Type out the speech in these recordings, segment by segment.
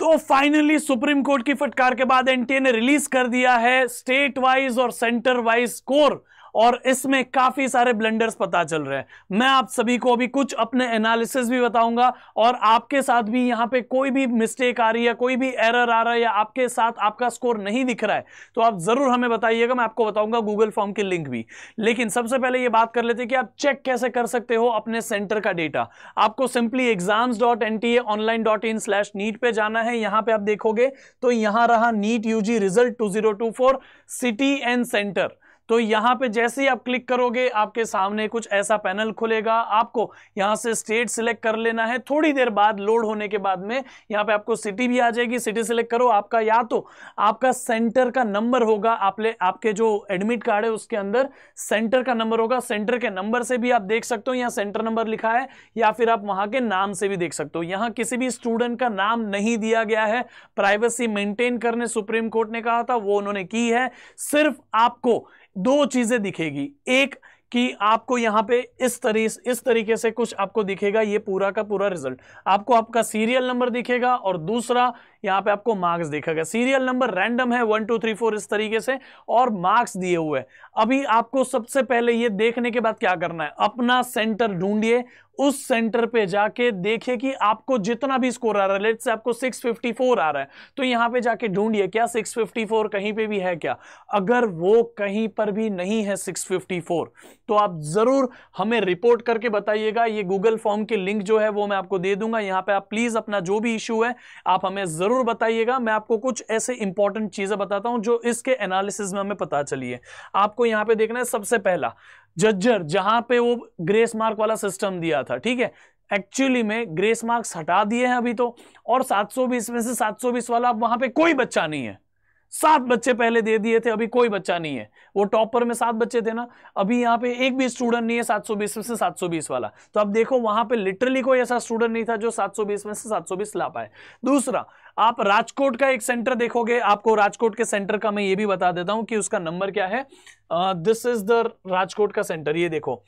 तो finally supreme court की फटकार के बाद एनटीए ने रिलीज कर दिया है स्टेट वाइज और सेंटर वाइज स्कोर और इसमें काफी सारे ब्लेंडर्स पता चल रहे हैं मैं आप सभी को अभी कुछ अपने एनालिसिस भी बताऊंगा और आपके साथ भी यहाँ पे कोई भी मिस्टेक आ रही है कोई भी एरर आ रहा है या आपके साथ आपका स्कोर नहीं दिख रहा है तो आप जरूर हमें बताइएगा मैं आपको बताऊंगा गूगल फॉर्म की लिंक भी लेकिन सबसे पहले ये बात कर लेते कि आप चेक कैसे कर सकते हो अपने सेंटर का डेटा आपको simply exams dot N T dot in slash NEET पे जाना है यहां पर आप देखोगे तो यहां रहा NEET UG result two zero two four city and centre तो यहाँ पे जैसे ही आप क्लिक करोगे आपके सामने कुछ ऐसा पैनल खुलेगा आपको यहाँ से स्टेट सिलेक्ट कर लेना है थोड़ी देर बाद लोड होने के बाद में यहाँ पे आपको सिटी भी आ जाएगी सिटी सिलेक्ट करो आपका या तो आपका सेंटर का नंबर होगा आपले आपके जो एडमिट कार्ड है उसके अंदर सेंटर का नंबर होगा सेंटर के नंबर से भी आप देख सकते हो यहाँ सेंटर नंबर लिखा है या फिर आप वहां के नाम से भी देख सकते हो यहाँ किसी भी स्टूडेंट का नाम नहीं दिया गया है प्राइवेसी मेंटेन करने सुप्रीम कोर्ट ने कहा था वो उन्होंने की है सिर्फ आपको दो चीजें दिखेगी एक कि आपको यहाँ पे इस तरी इस तरीके से कुछ आपको दिखेगा ये पूरा का पूरा रिजल्ट आपको आपका सीरियल नंबर दिखेगा और दूसरा यहाँ पे आपको मार्क्स देखा गया सीरियल नंबर रैंडम है वन टू थ्री फोर इस तरीके से और मार्क्स दिए हुए अभी आपको सबसे पहले ये देखने के बाद क्या करना है अपना सेंटर ढूंढिए उस सेंटर पे जाके देखिए कि आपको जितना भी स्कोर आ रहा है लेट से आपको 654 आ रहा है तो यहां पे जाके ढूंढिए क्या 654 कहीं पे भी है क्या अगर वो कहीं पर भी नहीं है 654 तो आप जरूर हमें रिपोर्ट करके बताइएगा ये गूगल फॉर्म की लिंक जो है वो मैं आपको दे दूंगा यहां पे आप प्लीज अपना जो भी इश्यू है आप हमें जरूर जरूर बताइएगा मैं आपको कुछ ऐसे इंपॉर्टेंट चीजें बताता हूं जो इसके एनालिसिस में हमें पता चली है आपको यहां पे देखना है सबसे पहला जज्जर जहां पे वो ग्रेस मार्क वाला सिस्टम दिया था ठीक है एक्चुअली में ग्रेस मार्क्स हटा दिए हैं अभी तो और 720 में से 720 वाला अब वहां पे कोई बच्चा नहीं है सात बच्चे पहले दे दिए थे अभी कोई बच्चा नहीं है वो टॉपर में सात बच्चे थे ना अभी यहाँ पे एक भी स्टूडेंट नहीं है 720 में से 720 वाला तो अब देखो वहां पे लिटरली कोई ऐसा स्टूडेंट नहीं था जो 720 में से 720 ला पाए दूसरा आप राजकोट का एक सेंटर देखोगे आपको राजकोट के सेंटर का मैं ये भी बता देता हूं कि उसका नंबर क्या है दिस इज द राजकोट का सेंटर ये देखो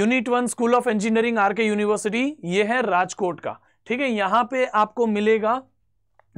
unit one school of engineering R K university ये है राजकोट का ठीक है यहां पे आपको मिलेगा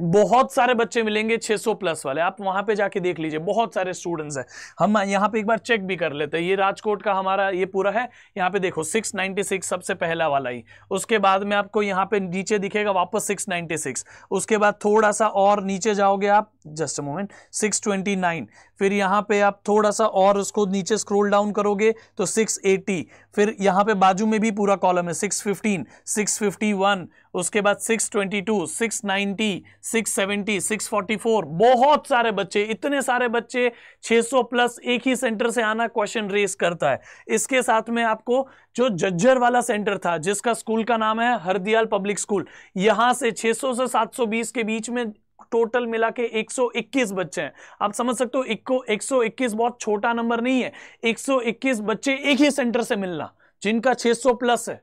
बहुत सारे बच्चे मिलेंगे 600 प्लस वाले आप वहां पे जाके देख लीजिए बहुत सारे स्टूडेंट्स हैं हम यहाँ पे एक बार चेक भी कर लेते हैं ये राजकोट का हमारा ये पूरा है यहाँ पे देखो 696 सबसे पहला वाला ही उसके बाद में आपको यहाँ पे नीचे दिखेगा वापस 696 उसके बाद थोड़ा सा और नीचे जाओगे आप जस्ट अ मोमेंट 629 फिर यहाँ पे आप थोड़ा सा और उसको नीचे स्क्रॉल डाउन करोगे तो 680 फिर यहाँ पे बाजू में भी पूरा कॉलम है 615 651 उसके बाद 622 690 670 644 बहुत सारे बच्चे इतने सारे बच्चे 600 प्लस एक ही सेंटर से आना क्वेश्चन रेस करता है इसके साथ में आपको जो जज्जर वाला सेंटर था जिसका स्कूल का नाम है हरदियाल पब्लिक स्कूल यहां से 600 से 720 के बीच में टोटल मिला के 121 बच्चे हैं आप समझ सकते हो सौ 121 बहुत छोटा नंबर नहीं है 121 बच्चे एक ही सेंटर से मिलना जिनका 600 प्लस है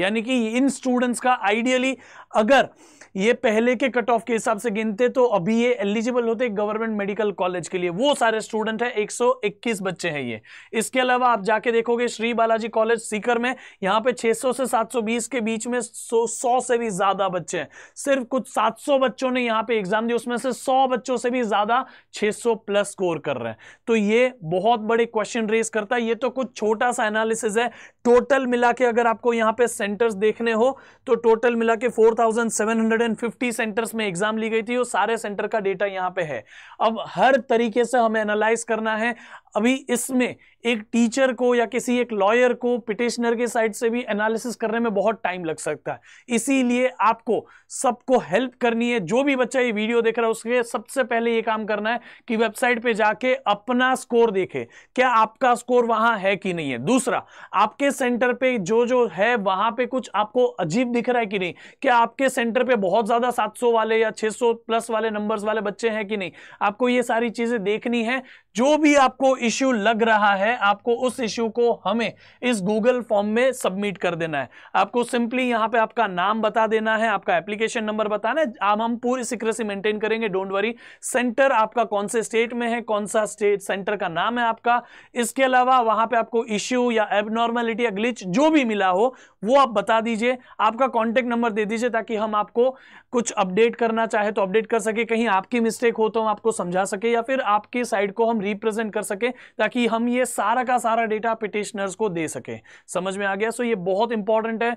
यानी कि इन स्टूडेंट्स का आइडियली अगर ये पहले के कट ऑफ के हिसाब से गिनते तो अभी ये एलिजिबल होते गवर्नमेंट मेडिकल कॉलेज के लिए वो सारे स्टूडेंट है 121 बच्चे हैं ये इसके अलावा आप जाके देखोगे श्री बालाजी कॉलेज सीकर में यहाँ पे 600 से 720 के बीच में 100 सौ से भी ज्यादा बच्चे हैं सिर्फ कुछ 700 बच्चों ने यहाँ पे एग्जाम दिया उसमें से सौ बच्चों से भी ज्यादा 600 प्लस स्कोर कर रहे हैं तो ये बहुत बड़े क्वेश्चन रेस करता है ये तो कुछ छोटा सा एनालिसिस है टोटल मिला के अगर आपको यहाँ पे सेंटर्स देखने हो तो टोटल मिला के 4750 सेंटर्स में एग्जाम ली गई थी और सारे सेंटर का डेटा यहाँ पे है अब हर तरीके से हमें एनालाइज करना है अभी इसमें एक टीचर को या किसी एक लॉयर को पिटिशनर के साइड से भी एनालिसिस करने में बहुत टाइम लग सकता है इसीलिए आपको सबको हेल्प करनी है जो भी बच्चा ये वीडियो देख रहा है उसके सबसे पहले ये काम करना है कि वेबसाइट पे जाके अपना स्कोर देखे क्या आपका स्कोर वहां है कि नहीं है दूसरा आपके सेंटर पे जो जो है वहां पे कुछ आपको अजीब दिख रहा है कि नहीं क्या आपके सेंटर पर बहुत ज्यादा सात वाले या छह प्लस वाले नंबर्स वाले बच्चे हैं कि नहीं आपको ये सारी चीजें देखनी है जो भी आपको इश्यू लग रहा है आपको उस इश्यू को हमें इस गूगल फॉर्म में सबमिट कर देना है आपको सिंपली यहां पे आपका नाम बता देना है आपका एप्लीकेशन नंबर बताना है आप हम पूरी सिक्रेसी मेंटेन करेंगे डोंट वरी सेंटर आपका कौन से स्टेट में है कौन सा स्टेट सेंटर का नाम है आपका इसके अलावा वहां पर आपको इश्यू या एबनॉर्मेलिटी या ग्लिच जो भी मिला हो वो आप बता दीजिए आपका कॉन्टेक्ट नंबर दे दीजिए ताकि हम आपको कुछ अपडेट करना चाहे तो अपडेट कर सके कहीं आपकी मिस्टेक हो तो हम आपको समझा सके या फिर आपकी साइड को हम रिप्रेजेंट कर सके ताकि हम ये सारा का सारा डेटा पिटिशनर्स को दे सके समझ में आ गया सो ये बहुत इंपॉर्टेंट है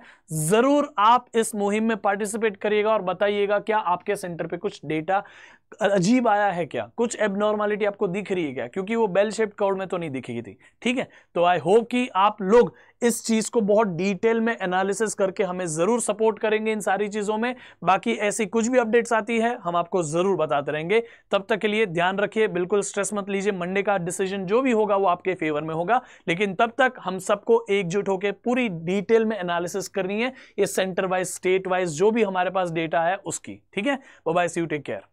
जरूर आप इस मुहिम में पार्टिसिपेट करिएगा और बताइएगा क्या आपके सेंटर पे कुछ डेटा अजीब आया है क्या कुछ एबनॉर्मलिटी आपको दिख रही है क्या क्योंकि वो बेल शेप कर्व में तो नहीं दिखेगी थी ठीक है तो आई होप कि आप लोग इस चीज को बहुत डिटेल में एनालिसिस करके हमें जरूर सपोर्ट करेंगे इन सारी चीजों में बाकी ऐसी कुछ भी अपडेट्स आती है हम आपको जरूर बताते रहेंगे तब तक के लिए ध्यान रखिए बिल्कुल स्ट्रेस मत लीजिए मंडे का डिसीजन जो भी होगा वो आपके फेवर में होगा लेकिन तब तक हम सबको एकजुट होकर पूरी डिटेल में एनालिसिस करनी है ये सेंटर वाइज स्टेट वाइज जो भी हमारे पास डेटा है उसकी ठीक है bye see you take care